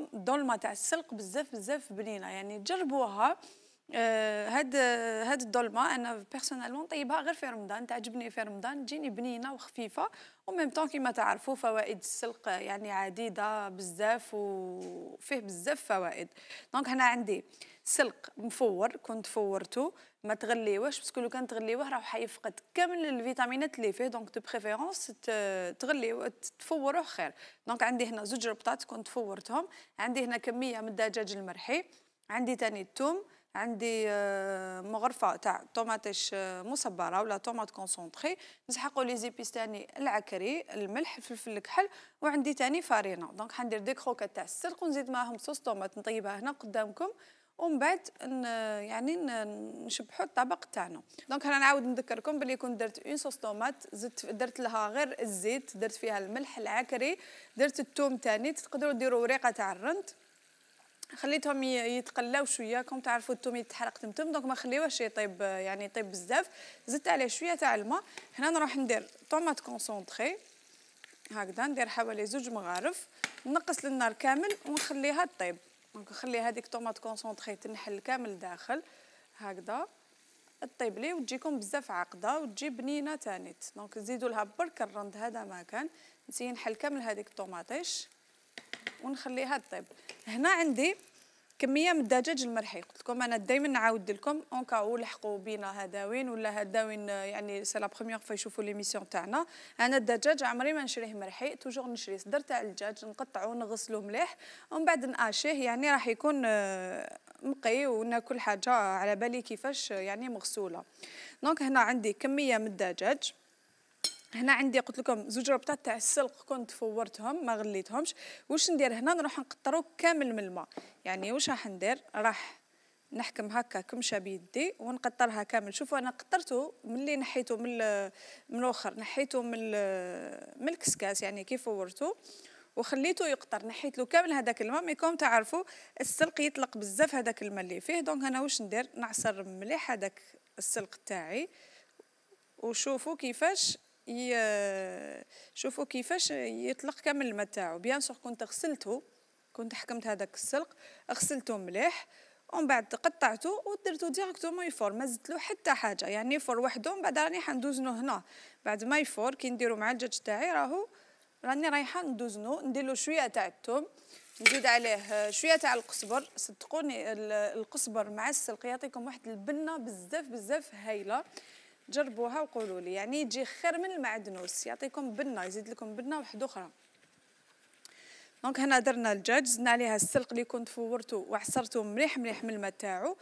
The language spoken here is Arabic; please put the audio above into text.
الظلمه تاع السلق بزاف بزاف بنينه يعني جربوها آه، هاد هاد الدولمه انا بيرسونالمون طيبها غير في رمضان تعجبني في رمضان تجيني بنينه وخفيفه وميم طون كيما تعرفوا فوائد السلق يعني عديده بزاف وفيه بزاف فوائد دونك هنا عندي سلق مفور كنت فورته ما تغليوهش باسكو لو كان تغليوه راه حيفقد كامل الفيتامينات اللي فيه دونك دو بريفيرونس تغليوه تفوروه خير دونك عندي هنا زوج ربطات كنت فورتهم عندي هنا كميه من الدجاج المرحي عندي تاني الثوم عندي آه، مغرفه تاع طوماطيش آه، مصبره ولا طوماط كونسونطري نسحقوا لي زيبيس ثاني العكري الملح الفلفل الكحل وعندي تاني فارينه دونك حندير دي كروكات تاع السلق ونزيد معاهم صوص طوماط نطيبها هنا قدامكم ومن بعد يعني نشبحوا الطبق تاعنا دونك انا نعاود نذكركم باللي كنت درت اون صوص طوماط زدت درت لها غير الزيت درت فيها الملح العكري درت الثوم تاني تقدروا ديروا وريقه تاع الرند خليتهم يتقلاو شويه كم تعرفوا الثوم يتحرق تمتم دونك ما خليوهش يطيب يعني يطيب بزاف زدت عليه شويه تاع الماء هنا نروح ندير طوماط كونسونطري هكذا ندير حوالي زوج مغارف نقص للنار كامل ونخليها طيب دونك نخلي هذيك طوماط كونسونطري تنحل كامل الداخل هكذا طيب لي وتجيكم بزاف عقده وتجي بنينه تانيت دونك نزيدوا لها برك الرند هذا ما كان نسي نحل كامل هذيك الطوماطيش ونخليها طيب هنا عندي كميه من الدجاج المرحي قلت لكم انا دائما نعاود لكم اون كاو لحقوا بينا هذا وين ولا هذا وين يعني سي لا بروميير فوا يشوفوا ليميسيون تاعنا انا الدجاج عمري ما نشريه مرحي توجور نشري صدر تاع الدجاج نقطعو نغسلو مليح ومن بعد ناشيه يعني راح يكون نقي آه، وناكل حاجه على بالي كيفاش يعني مغسوله دونك هنا عندي كميه من الدجاج هنا عندي قلت لكم زوج ربطات تاع السلق كنت فورتهم ما غليتهمش واش ندير هنا نروح نقطرو كامل من الماء يعني واش راح ندير راح نحكم هكا كمشه بيدي ونقطرها كامل شوفوا انا قطرته ملي نحيته من من الاخر نحيته من من الكسكاس يعني كيف فورته وخليته يقطر نحيت له كامل هذاك الماء ميكم تعرفوا السلق يطلق بزاف هذاك الماء اللي فيه دونك انا واش ندير نعصر مليح هذاك السلق تاعي وشوفوا كيفاش يشوفوا كيفاش يطلق كامل الماء تاعو بيان سور كنت غسلته كنت حكمت هذاك السلق غسلته مليح ومن بعد قطعته ودرته ديريكتومون يفور ما زدت له حتى حاجه يعني يفور وحده من بعد راني حندوزنو هنا بعد ما يفور كي نديرو مع الدجاج تاعي راهو راني رايحه ندوزنو ندير له شويه تاع الثوم نزيد عليه آه، شويه تاع القزبر صدقوني القزبر مع السلق يعطيكم واحد البنه بزاف بزاف هايله جربوها وقولوا لي يعني تجي خير من المعدنوس يعطيكم بنه يزيد لكم بنه وحده اخرى دونك هنا درنا الجاج زدنا عليها السلق اللي كنت فورتو وعصرته مليح مليح من الماء تاعو